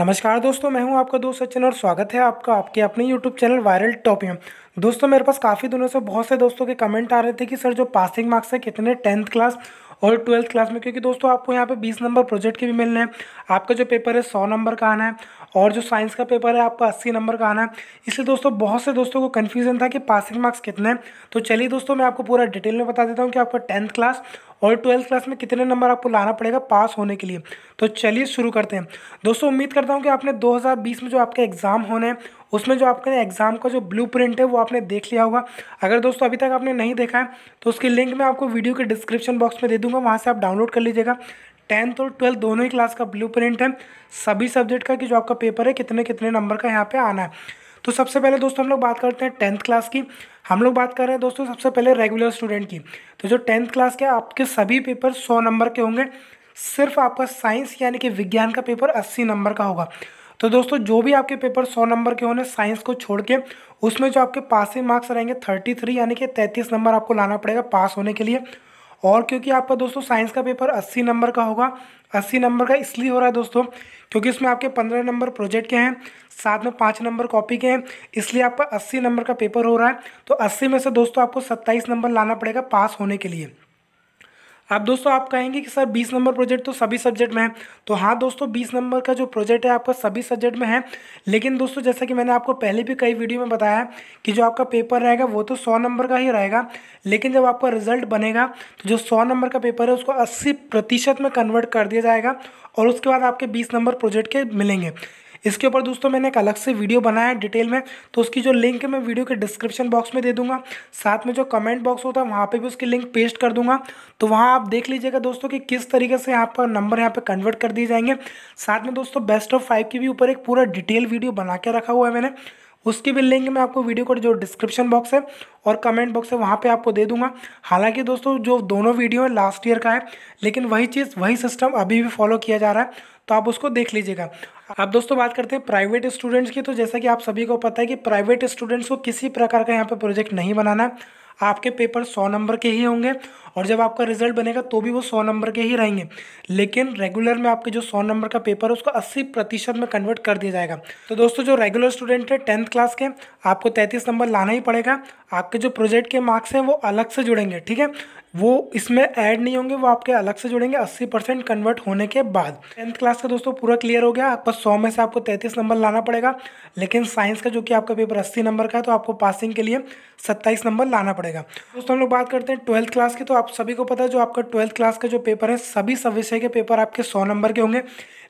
नमस्कार दोस्तों मैं हूं आपका दोस्त सचिन और स्वागत है आपका आपके अपने यूट्यूब चैनल वायरल टॉप में दोस्तों मेरे पास काफ़ी दिनों से बहुत से दोस्तों के कमेंट आ रहे थे कि सर जो पासिंग मार्क्स है कितने टेंथ क्लास और ट्वेल्थ क्लास में क्योंकि दोस्तों आपको यहाँ पे 20 नंबर प्रोजेक्ट के भी मिलने हैं आपका जो पेपर है 100 नंबर का आना है और जो साइंस का पेपर है आपका अस्सी नंबर का आना है इसलिए दोस्तों बहुत से दोस्तों को कन्फ्यूजन था कि पासिंग मार्क्स कितने तो चलिए दोस्तों मैं आपको पूरा डिटेल में बता देता हूँ कि आपको टेंथ क्लास और ट्वेल्थ क्लास में कितने नंबर आपको लाना पड़ेगा पास होने के लिए तो चलिए शुरू करते हैं दोस्तों उम्मीद करता हूँ कि आपने 2020 में जो आपके एग्ज़ाम होने हैं उसमें जो आपके एग्ज़ाम का जो ब्लू प्रिंट है वो आपने देख लिया होगा अगर दोस्तों अभी तक आपने नहीं देखा है तो उसकी लिंक मैं आपको वीडियो के डिस्क्रिप्शन बॉक्स में दे दूँगा वहाँ से आप डाउनलोड कर लीजिएगा टेंथ और ट्वेल्थ दोनों ही क्लास का ब्लू प्रिंट है सभी सब्जेक्ट का कि जो आपका पेपर है कितने कितने नंबर का यहाँ पे आना है तो सबसे पहले दोस्तों हम लोग बात करते हैं टेंथ क्लास की हम लोग बात कर रहे हैं दोस्तों सबसे पहले रेगुलर स्टूडेंट की तो जो टेंथ क्लास के आपके सभी पेपर सौ नंबर के होंगे सिर्फ आपका साइंस यानी कि विज्ञान का पेपर अस्सी नंबर का होगा तो दोस्तों जो भी आपके पेपर सौ नंबर के होने साइंस को छोड़ के उसमें जो आपके पासिंग मार्क्स रहेंगे थर्टी थ्री यानी कि तैंतीस नंबर आपको लाना पड़ेगा पास होने के लिए और क्योंकि आपका दोस्तों साइंस का पेपर अस्सी नंबर का होगा अस्सी नंबर का इसलिए हो रहा है दोस्तों क्योंकि इसमें आपके पंद्रह नंबर प्रोजेक्ट के हैं साथ में पाँच नंबर कॉपी के हैं इसलिए आपका अस्सी नंबर का पेपर हो रहा है तो अस्सी में से दोस्तों आपको सत्ताईस नंबर लाना पड़ेगा पास होने के लिए अब दोस्तों आप कहेंगे कि सर बीस नंबर प्रोजेक्ट तो सभी सब्जेक्ट में है तो हाँ दोस्तों बीस नंबर का जो प्रोजेक्ट है आपका सभी सब्जेक्ट में है लेकिन दोस्तों जैसा कि मैंने आपको पहले भी कई वीडियो में बताया कि जो आपका पेपर रहेगा वो तो सौ नंबर का ही रहेगा लेकिन जब आपका रिजल्ट बनेगा तो जो सौ नंबर का पेपर है उसको अस्सी प्रतिशत में कन्वर्ट कर दिया जाएगा और उसके बाद आपके बीस नंबर प्रोजेक्ट के मिलेंगे इसके ऊपर दोस्तों मैंने एक अलग से वीडियो बनाया है डिटेल में तो उसकी जो लिंक है मैं वीडियो के डिस्क्रिप्शन बॉक्स में दे दूंगा साथ में जो कमेंट बॉक्स होता है वहाँ पर भी उसकी लिंक पेस्ट कर दूंगा तो वहाँ आप देख लीजिएगा दोस्तों कि किस तरीके से यहाँ पर नंबर यहाँ पर कन्वर्ट कर दिए जाएंगे साथ में दोस्तों बेस्ट ऑफ फाइव के भी ऊपर एक पूरा डिटेल वीडियो बना के रखा हुआ है मैंने उसकी भी लिंक मैं आपको वीडियो को जो डिस्क्रिप्शन बॉक्स है और कमेंट बॉक्स है वहाँ पे आपको दे दूंगा हालांकि दोस्तों जो दोनों वीडियो है लास्ट ईयर का है लेकिन वही चीज़ वही सिस्टम अभी भी फॉलो किया जा रहा है तो आप उसको देख लीजिएगा अब दोस्तों बात करते हैं प्राइवेट स्टूडेंट्स की तो जैसा कि आप सभी को पता है कि प्राइवेट स्टूडेंट्स को किसी प्रकार का यहाँ पर प्रोजेक्ट नहीं बनाना है आपके पेपर सौ नंबर के ही होंगे और जब आपका रिजल्ट बनेगा तो भी वो सौ नंबर के ही रहेंगे लेकिन रेगुलर में आपके जो सौ नंबर का पेपर है उसको अस्सी प्रतिशत में कन्वर्ट कर दिया जाएगा तो दोस्तों जो रेगुलर स्टूडेंट है टेंथ क्लास के आपको तैंतीस नंबर लाना ही पड़ेगा आपके जो प्रोजेक्ट के मार्क्स हैं वो अलग से जुड़ेंगे ठीक है वो इसमें ऐड नहीं होंगे वो आपके अलग से जुड़ेंगे अस्सी परसेंट कन्वर्ट होने के बाद टेंथ क्लास का दोस्तों पूरा क्लियर हो गया आपका सौ में से आपको तैंतीस नंबर लाना पड़ेगा लेकिन साइंस का जो कि आपका पेपर अस्सी नंबर का है तो आपको पासिंग के लिए सत्ताईस नंबर लाना पड़ेगा दोस्तों हम लोग बात करते हैं ट्वेल्थ क्लास की तो आप सभी को पता है जो आपका ट्वेल्थ क्लास का जो पेपर है सभी सब विषय के पेपर आपके सौ नंबर के होंगे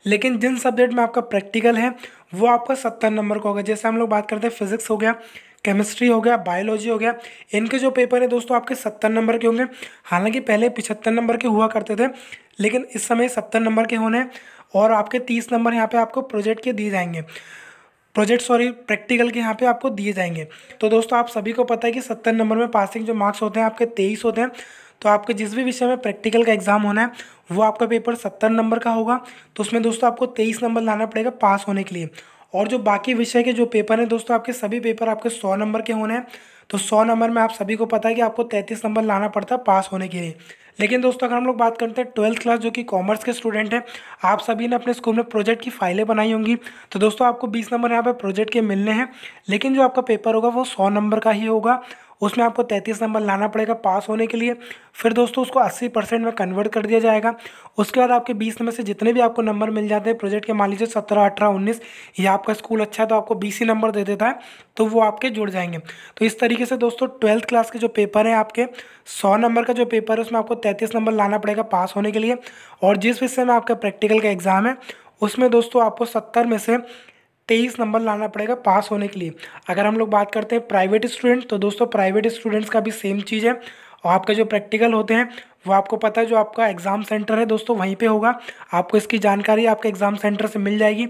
लेकिन जिन सब्जेक्ट में आपका प्रैक्टिकल है वो आपका सत्तर नंबर का होगा जैसे हम लोग बात करते हैं फिजिक्स हो गया केमिस्ट्री हो गया बायोलॉजी हो गया इनके जो पेपर हैं दोस्तों आपके सत्तर नंबर के होंगे हालांकि पहले पिछहत्तर नंबर के हुआ करते थे लेकिन इस समय सत्तर नंबर के होने और आपके तीस नंबर यहाँ पे आपको प्रोजेक्ट के दिए जाएंगे प्रोजेक्ट सॉरी प्रैक्टिकल के यहाँ पे आपको दिए जाएंगे तो दोस्तों आप सभी को पता है कि सत्तर नंबर में पासिंग जो मार्क्स होते हैं आपके तेईस होते हैं तो आपके जिस भी विषय में प्रैक्टिकल का एग्ज़ाम होना है वो आपका पेपर सत्तर नंबर का होगा तो उसमें दोस्तों आपको तेईस नंबर लाना पड़ेगा पास होने के लिए और जो बाकी विषय के जो पेपर हैं दोस्तों आपके सभी पेपर आपके सौ नंबर के होने हैं तो सौ नंबर में आप सभी को पता है कि आपको तैंतीस नंबर लाना पड़ता है पास होने के लिए लेकिन दोस्तों अगर हम लोग बात करते हैं ट्वेल्थ क्लास जो कि कॉमर्स के स्टूडेंट हैं आप सभी ने अपने स्कूल में प्रोजेक्ट की फाइलें बनाई होंगी तो दोस्तों आपको बीस नंबर यहाँ पर प्रोजेक्ट के मिलने हैं लेकिन जो आपका पेपर होगा वो सौ नंबर का ही होगा उसमें आपको तैंतीस नंबर लाना पड़ेगा पास होने के लिए फिर दोस्तों उसको अस्सी परसेंट में कन्वर्ट कर दिया जाएगा उसके बाद आपके बीस नंबर से जितने भी आपको नंबर मिल जाते हैं प्रोजेक्ट के मान लीजिए सत्रह अठारह उन्नीस या आपका स्कूल अच्छा है तो आपको बीस ही नंबर दे देता है तो वो आपके जुड़ जाएंगे तो इस तरीके तरीके से दोस्तों ट्वेल्थ क्लास के जो पेपर हैं आपके सौ नंबर का जो पेपर है उसमें आपको तैंतीस नंबर लाना पड़ेगा पास होने के लिए और जिस विषय में आपका प्रैक्टिकल का एग्ज़ाम है उसमें दोस्तों आपको सत्तर में से तेईस नंबर लाना पड़ेगा पास होने के लिए अगर हम लोग बात करते हैं प्राइवेट स्टूडेंट तो दोस्तों प्राइवेट स्टूडेंट्स का भी सेम चीज़ है और आपके जो प्रैक्टिकल होते हैं वो आपको पता है जो आपका एग्ज़ाम सेंटर है दोस्तों वहीं पे होगा आपको इसकी जानकारी आपके एग्ज़ाम सेंटर से मिल जाएगी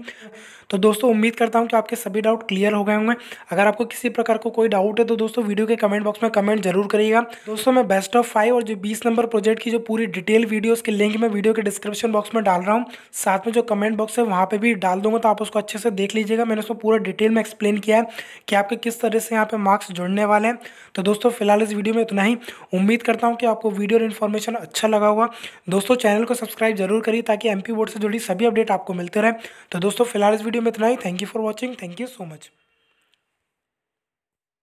तो दोस्तों उम्मीद करता हूँ कि आपके सभी डाउट क्लियर हो गए होंगे अगर आपको किसी प्रकार को कोई डाउट है तो दोस्तों वीडियो के कमेंट बॉक्स में कमेंट जरूर करिएगा दोस्तों मैं बेस्ट ऑफ फाइव और जो बीस नंबर प्रोजेक्ट की जो पूरी डिटेल वीडियो उसके लिंक मैं वीडियो के डिस्क्रिप्शन बॉक्स में डाल रहा हूँ साथ में जो कमेंट बॉक्स है वहाँ पर भी डाल दूंगा तो आप उसको अच्छे से देख लीजिएगा मैंने उसको पूरा डिटेल में एक्सप्लेन किया है कि आपके किस तरह से यहाँ पर मार्क्स जुड़ने वाले हैं तो दोस्तों फिलहाल इस वीडियो में इतना ही उम्मीद करता हूँ कि आपको वीडियो और इन्फॉर्मेशन इन्फॉर्मेशन अच्छा लगा होगा दोस्तों चैनल को सब्सक्राइब जरूर करिए ताकि एमपी बोर्ड से जुड़ी सभी अपडेट आपको मिलते रहे तो दोस्तों फिलहाल इस वीडियो में इतना ही thank you for watching thank you so much